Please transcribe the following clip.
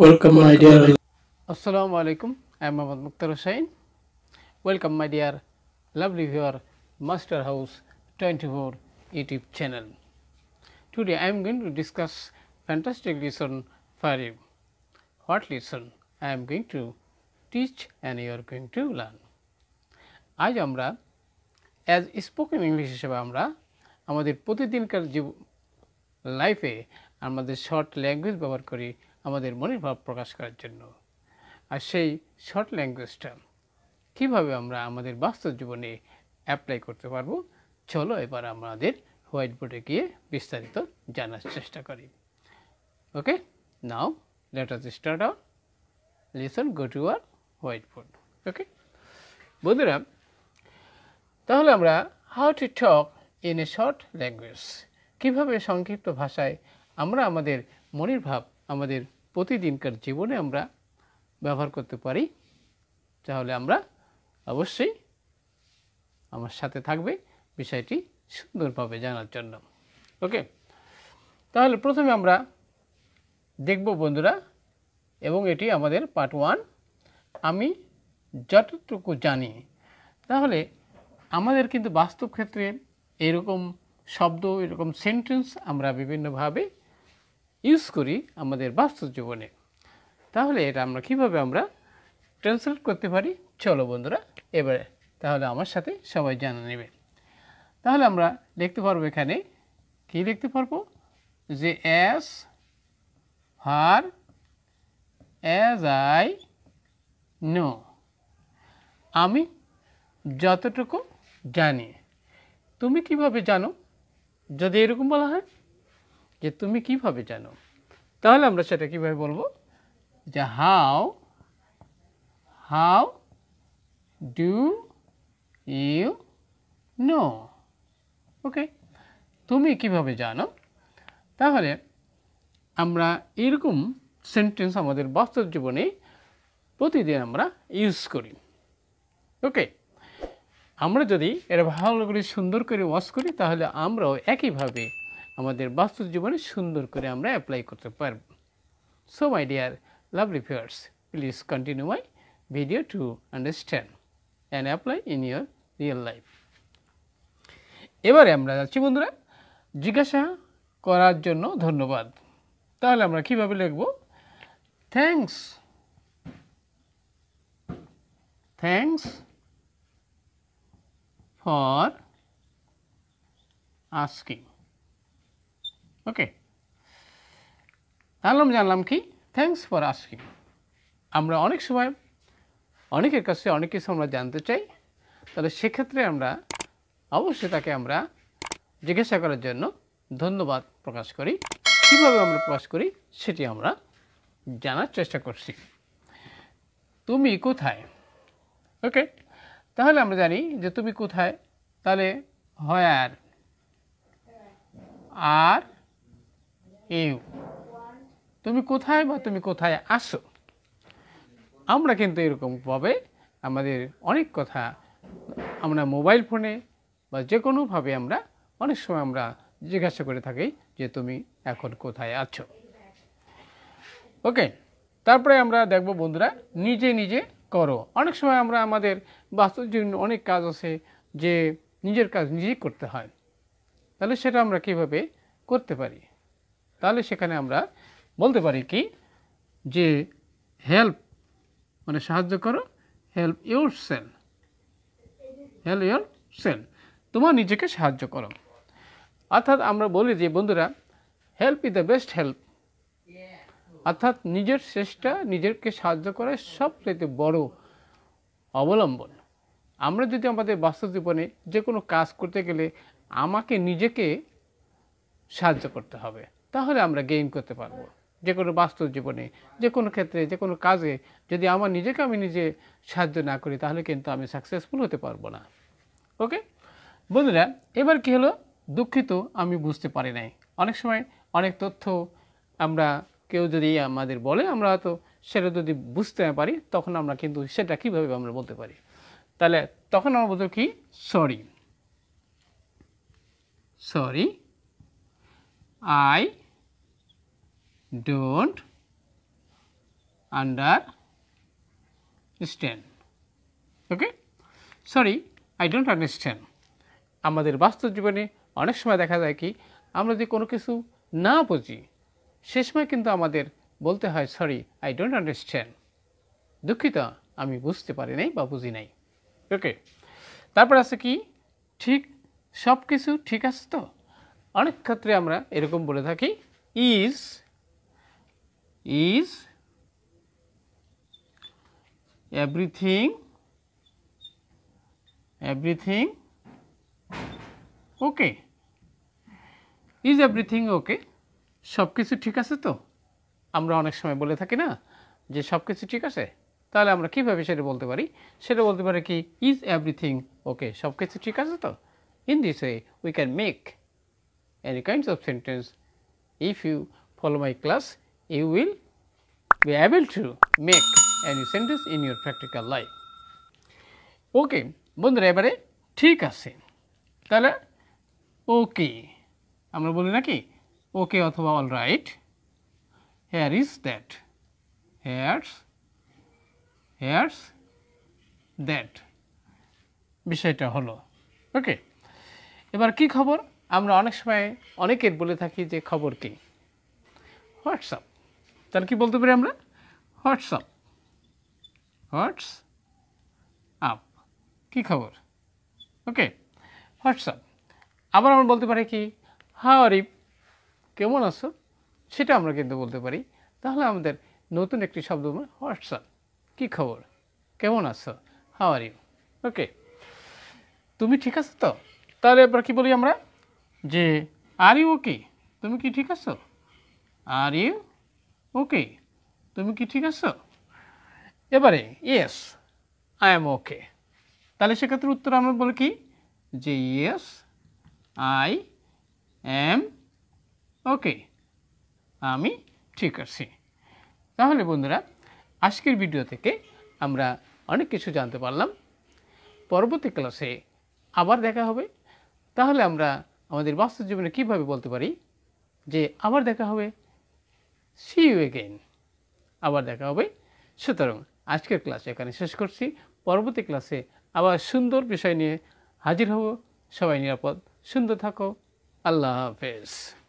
Welcome, my dear. Assalamu alaikum. I am Ahmad Mukhtar Hussain. Welcome, my dear lovely viewer, Master House 24 YouTube channel. Today, I am going to discuss fantastic lesson for you. What lesson I am going to teach and you are going to learn. আজ আমরা as spoken English হিসেবে আমরা আমাদের প্রতিদিনকার যে লাইফে আমাদের short language ব্যবহার করি আমাদের মনের ভাব প্রকাশ করার জন্য আর সেই শর্ট ল্যাঙ্গুয়েজটা কীভাবে আমরা আমাদের বাস্তব জীবনে অ্যাপ্লাই করতে পারবো চলো এবার আমাদের হোয়াইট বোর্ডে গিয়ে বিস্তারিত জানার চেষ্টা করি okay now let us start our lesson go to our white board okay বন্ধুরা তাহলে আমরা how to talk in a short language কীভাবে সংক্ষিপ্ত ভাষায় আমরা আমাদের মনের ভাব আমাদের প্রতিদিনকার জীবনে আমরা ব্যবহার করতে পারি তাহলে আমরা অবশ্যই আমার সাথে থাকবে বিষয়টি সুন্দরভাবে জানার জন্য ওকে তাহলে প্রথমে আমরা দেখব বন্ধুরা এবং এটি আমাদের পার্ট ওয়ান আমি যতটুকু জানি তাহলে আমাদের কিন্তু বাস্তব ক্ষেত্রে এরকম শব্দ এরকম সেন্টেন্স আমরা বিভিন্নভাবে ইউজ করি আমাদের বাস্তব জীবনে তাহলে এটা আমরা কিভাবে আমরা ট্রান্সলেট করতে পারি চলো বন্ধুরা এবারে তাহলে আমার সাথে সবাই জানা নেবে তাহলে আমরা লিখতে পারবো এখানে কি লিখতে পারবো যে as far as I know আমি যতটুকু জানি তুমি কিভাবে জানো যদি এরকম বলা হয় যে তুমি কিভাবে জানো তাহলে আমরা সেটা কিভাবে বলবো যে how how do you know okay তুমি কিভাবে জানো তাহলে আমরা এরকম সেন্টেন্স আমাদের বাস্তব জীবনে প্রতিদিন আমরা ইউজ করি ওকে আমরা যদি এর ভালো করে সুন্দর করে ওয়াশ করি তাহলে আমরাও একইভাবে আমাদের বাস্তব জীবনে সুন্দর করে আমরা অ্যাপ্লাই করতে পারব so my dear lovely fears please continue my video to understand and apply in your real life এবারে আমরা যাচ্ছি বন্ধুরা জিজ্ঞাসা করার জন্য ধন্যবাদ তাহলে আমরা কীভাবে লিখব thanks thanks for asking okay তাহলে জানলাম কি থ্যাংকস ফর আস্কিং আমরা অনেক সময় অনেকের কাছে অনেক কিছু আমরা জানতে চাই তাহলে সেক্ষেত্রে আমরা অবশ্যই তাকে আমরা জিজ্ঞাসা করার জন্য ধন্যবাদ প্রকাশ করি কীভাবে আমরা প্রকাশ করি সেটি আমরা জানার চেষ্টা করছি তুমি কোথায় ওকে তাহলে আমরা জানি যে তুমি কোথায় তাহলে হয় আর আর ইউ তুমি কোথায় বা তুমি কোথায় আসো আমরা কিন্তু এরকমভাবে আমাদের অনেক কথা আমরা মোবাইল ফোনে বা যে কোনোভাবে আমরা অনেক সময় আমরা জিজ্ঞাসা করে থাকি যে তুমি এখন কোথায় আছো ওকে তারপরে আমরা দেখব বন্ধুরা নিজে নিজে করো অনেক সময় আমরা আমাদের বাস্তব জন্য অনেক কাজ আছে যে নিজের কাজ নিজেই করতে হয় তাহলে সেটা আমরা কিভাবে করতে পারি তাহলে সেখানে আমরা বলতে পারি কি যে হেল্প মানে সাহায্য করো help your self help your self তোমার নিজেকে সাহায্য করো অর্থাৎ আমরা বলি যে বন্ধুরা help is the best help অর্থাৎ নিজের চেষ্টা নিজেরকে সাহায্য সব সবচেয়ে বড় অবলম্বন আমরা যদি আমাদের বাস্তব জীবনে যে কোনো কাজ করতে গেলে আমাকে নিজেকে সাহায্য করতে হবে তাহলে আমরা গেইন করতে পারবো যে কোনো বাস্তব জীবনে যে কোনো ক্ষেত্রে যে কোনো কাজে যদি আমার নিজেকে আমি নিজে সাহায্য না করি তাহলে কিন্তু আমি সাকসেসফুল হতে পারবো না ওকে বন্ধুরা এবার কি হলো দুঃখিত আমি বুঝতে পারি নাই অনেক সময় অনেক তথ্য আমরা কেউ যদি আমাদের বলে আমরা তো সেটা যদি বুঝতে না পারি তখন আমরা কিন্তু সেটা কীভাবে আমরা বলতে পারি তাহলে তখন আমরা বলতে কি sorry sorry I don't understand okay sorry i don't understand আমাদের বাস্তব জীবনে অনেক সময় দেখা যায় কি আমরা যদি কোনো কিছু না বুঝি সে সময় কিন্তু আমাদের বলতে হয় সরি আই ডোন্ট আন্ডারস্ট্যান্ড দুঃখিত আমি বুঝতে পারি নাই বা বুঝি নাই ওকে তারপর আছে কি ঠিক সব কিছু ঠিক আছে তো অনেক ক্ষেত্রে আমরা এরকম বলে থাকি is is everything everything okay is everything okay সব কিছু ঠিক আছে তো আমরা অনেক সময় বলে থাকি না যে সব কিছু ঠিক আছে তাহলে আমরা কীভাবে সেটা বলতে পারি সেটা বলতে পারি কি ইজ এভরিথিং ওকে সব কিছু ঠিক আছে তো in this way we can make any kinds of sentence if you follow my class you will be able to make any sentence in your practical life. Okay বন্ধুরা এবারে ঠিক আছে তাহলে ওকে আমরা বলি নাকি ওকে অথবা all right here is that here's here's that বিষয়টা হলো ওকে এবার কি খবর আমরা অনেক সময় অনেকের বলে থাকি যে খবর কি হোয়াটসঅ্যাপ তাহলে কি বলতে পারি আমরা হোয়াটসঅ্যাপ হোয়াটস আপ কী খবর ওকে হোয়াটসঅ্যাপ আবার আমরা বলতে পারি কি হাওয়ারিপ কেমন আছো সেটা আমরা কিন্তু বলতে পারি তাহলে আমাদের নতুন একটি শব্দ হোয়াটসঅ্যাপ কী খবর কেমন আছো আরিফ ওকে তুমি ঠিক আছো তো তাহলে এবার কী বলি আমরা যে আর ইউ কি তুমি কি ঠিক আছো আর ইউ ওকে তুমি কি ঠিক আছো এবারে ইয়েস আই এম ওকে তাহলে সেক্ষেত্রে উত্তর আমরা বলি কি যে ইয়েস আই এম ওকে আমি ঠিক আছি তাহলে বন্ধুরা আজকের ভিডিও থেকে আমরা অনেক কিছু জানতে পারলাম পরবর্তী ক্লাসে আবার দেখা হবে তাহলে আমরা আমাদের বাস্তব জীবনে কীভাবে বলতে পারি যে আবার দেখা হবে সি ইউ এগেইন আবার দেখা হবে সুতরাং আজকের ক্লাস এখানে শেষ করছি পরবর্তী ক্লাসে আবার সুন্দর বিষয় নিয়ে হাজির হব সবাই নিরাপদ সুন্দর থাকো আল্লাহ হাফেজ